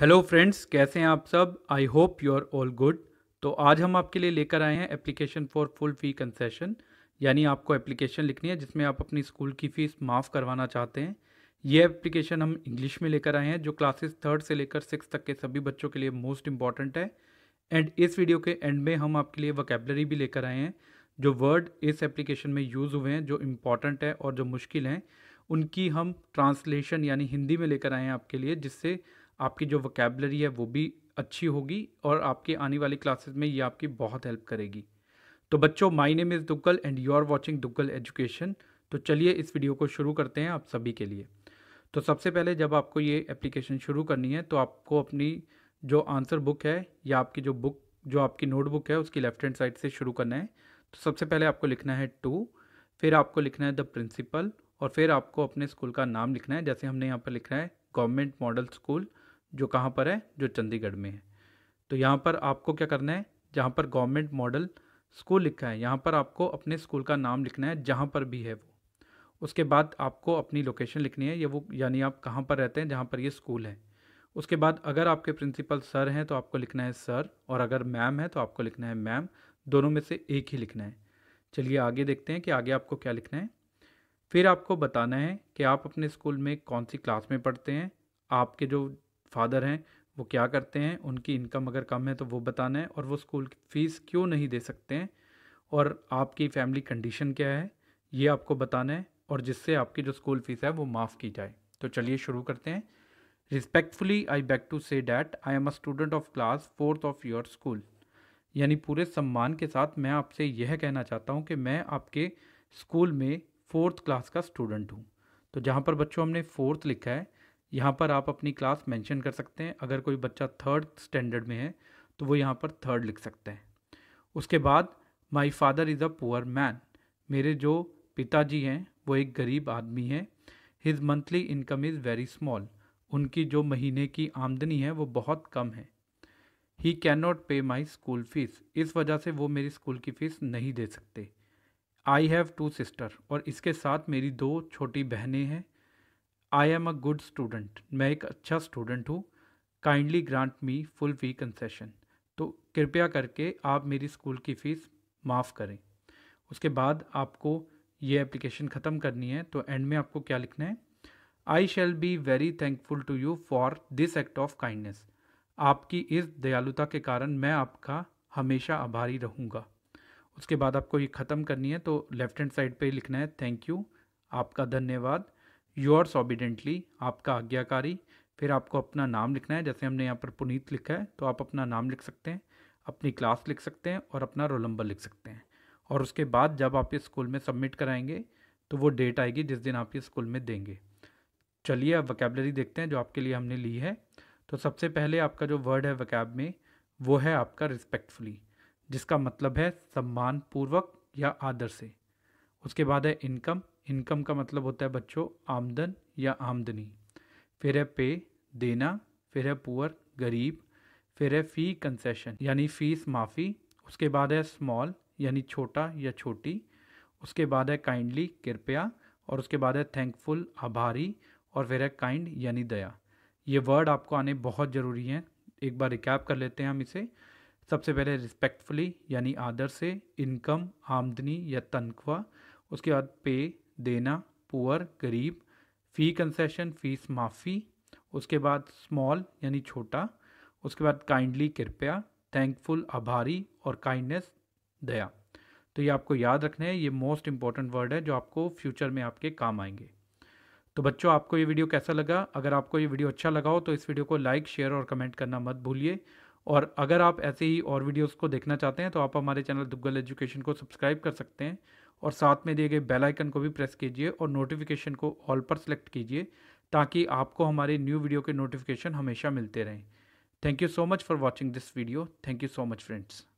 hello friends कैसे हैं आप सब I hope you are all good तो आज हम आपके लिए लेकर आए हैं application for full fee concession यानी आपको एप्लीकेशन लिखनी है जिसमें आप अपनी स्कूल की फ़ीस माफ़ करवाना चाहते हैं ये एप्लीकेशन हम इंग्लिश में लेकर आए हैं जो क्लासेस थर्ड से लेकर सिक्स तक के सभी बच्चों के लिए मोस्ट इम्पॉर्टेंट है एंड इस वीडियो के एंड में हम आपके लिए वकेबलरी भी लेकर आए हैं जो वर्ड इस एप्लीकेशन में यूज़ हुए हैं जो इम्पॉर्टेंट है और जो मुश्किल हैं उनकी हम ट्रांसलेशन यानी हिंदी में लेकर आए हैं आपके लिए जिससे आपकी जो वोकेबलरी है वो भी अच्छी होगी और आपके आने वाली क्लासेस में ये आपकी बहुत हेल्प करेगी तो बच्चों my name is Duggal and you are watching Duggal education तो चलिए इस वीडियो को शुरू करते हैं आप सभी के लिए तो सबसे पहले जब आपको ये एप्लीकेशन शुरू करनी है तो आपको अपनी जो आंसर बुक है या आपकी जो बुक जो आपकी नोटबुक है उसकी लेफ्ट हैंड साइड से शुरू करना है तो सबसे पहले आपको लिखना है टू फिर आपको लिखना है द प्रिंसिपल और फिर आपको अपने स्कूल का नाम लिखना है जैसे हमने यहाँ पर लिखा है गवर्नमेंट मॉडल स्कूल जो कहाँ पर है जो चंडीगढ़ में है तो यहाँ पर आपको क्या करना है जहाँ पर गवर्नमेंट मॉडल स्कूल लिखा है यहाँ पर आपको अपने स्कूल का नाम लिखना है जहाँ पर भी है वो उसके बाद आपको अपनी लोकेशन लिखनी है ये वो यानी आप कहाँ पर रहते हैं जहाँ पर ये स्कूल है उसके बाद अगर आपके प्रिंसिपल सर हैं तो आपको लिखना है सर और अगर मैम है तो आपको लिखना है मैम दोनों में से एक ही लिखना है चलिए आगे देखते हैं कि आगे आपको क्या लिखना है फिर आपको बताना है कि आप अपने स्कूल में कौन सी क्लास में पढ़ते हैं आपके जो फादर हैं वो क्या करते हैं उनकी इनकम अगर कम है तो वो बताना है और वो स्कूल की फ़ीस क्यों नहीं दे सकते हैं और आपकी फैमिली कंडीशन क्या है ये आपको बताना है और जिससे आपकी जो स्कूल फ़ीस है वो माफ़ की जाए तो चलिए शुरू करते हैं respectfully I beg to say that I am a student of class fourth of your school यानी पूरे सम्मान के साथ मैं आपसे यह कहना चाहता हूँ कि मैं आपके स्कूल में फोर्थ क्लास का स्टूडेंट हूँ तो जहाँ पर बच्चों हमने फोर्थ लिखा है यहाँ पर आप अपनी क्लास मेंशन कर सकते हैं अगर कोई बच्चा थर्ड स्टैंडर्ड में है तो वो यहाँ पर थर्ड लिख सकते हैं उसके बाद my father is a poor man मेरे जो पिताजी हैं वो एक गरीब आदमी हैं his monthly income is very small उनकी जो महीने की आमदनी है वो बहुत कम है ही कैन नॉट पे माई स्कूल फ़ीस इस वजह से वो मेरी स्कूल की फ़ीस नहीं दे सकते आई हैव टू सिस्टर और इसके साथ मेरी दो छोटी बहनें हैं I am a good student मैं एक अच्छा स्टूडेंट हूँ kindly grant me full fee concession तो कृपया करके आप मेरी स्कूल की फ़ीस माफ़ करें उसके बाद आपको ये एप्लीकेशन ख़त्म करनी है तो एंड में आपको क्या लिखना है I shall be very thankful to you for this act of kindness आपकी इस दयालुता के कारण मैं आपका हमेशा आभारी रहूँगा उसके बाद आपको ये ख़त्म करनी है तो लेफ्ट हैंड साइड पे लिखना है थैंक यू आपका धन्यवाद योर्स ओबिडेंटली आपका आज्ञाकारी फिर आपको अपना नाम लिखना है जैसे हमने यहाँ पर पुनीत लिखा है तो आप अपना नाम लिख सकते हैं अपनी क्लास लिख सकते हैं और अपना रोल नंबर लिख सकते हैं और उसके बाद जब आप इस स्कूल में सबमिट कराएंगे तो वो डेट आएगी जिस दिन आप इस स्कूल में देंगे चलिए अब वकेबलरी देखते हैं जो आपके लिए हमने ली है तो सबसे पहले आपका जो वर्ड है वकैब में वो है आपका रिस्पेक्टफुली जिसका मतलब है सम्मानपूर्वक या आदर से उसके बाद है इनकम इनकम का मतलब होता है बच्चों आमदन या आमदनी फिर है पे देना फिर है पुअर गरीब फिर है फ़ी कंसेशन यानी फ़ीस माफ़ी उसके बाद है स्मॉल यानी छोटा या छोटी उसके बाद है काइंडली कृपया और उसके बाद है थैंकफुल आभारी और फिर है काइंड यानी दया ये वर्ड आपको आने बहुत ज़रूरी हैं एक बार रिकैप कर लेते हैं हम इसे सबसे पहले रिस्पेक्टफुली यानी आदर से इनकम आमदनी या तनख्वाह उसके बाद पे देना पुअर गरीब फ़ी कंसेशन फ़ीस माफ़ी उसके बाद स्मॉल यानी छोटा उसके बाद काइंडली कृपया थैंकफुल आभारी और काइंडनेस दया तो ये आपको याद रखना है ये मोस्ट इंपॉर्टेंट वर्ड है जो आपको फ्यूचर में आपके काम आएंगे तो बच्चों आपको ये वीडियो कैसा लगा अगर आपको ये वीडियो अच्छा लगा हो तो इस वीडियो को लाइक शेयर और कमेंट करना मत भूलिए और अगर आप ऐसे ही और वीडियोस को देखना चाहते हैं तो आप हमारे चैनल दुग्गल एजुकेशन को सब्सक्राइब कर सकते हैं और साथ में दिए गए बेल आइकन को भी प्रेस कीजिए और नोटिफिकेशन को ऑल पर सेलेक्ट कीजिए ताकि आपको हमारे न्यू वीडियो के नोटिफिकेशन हमेशा मिलते रहें thank you so much for watching this video thank you so much friends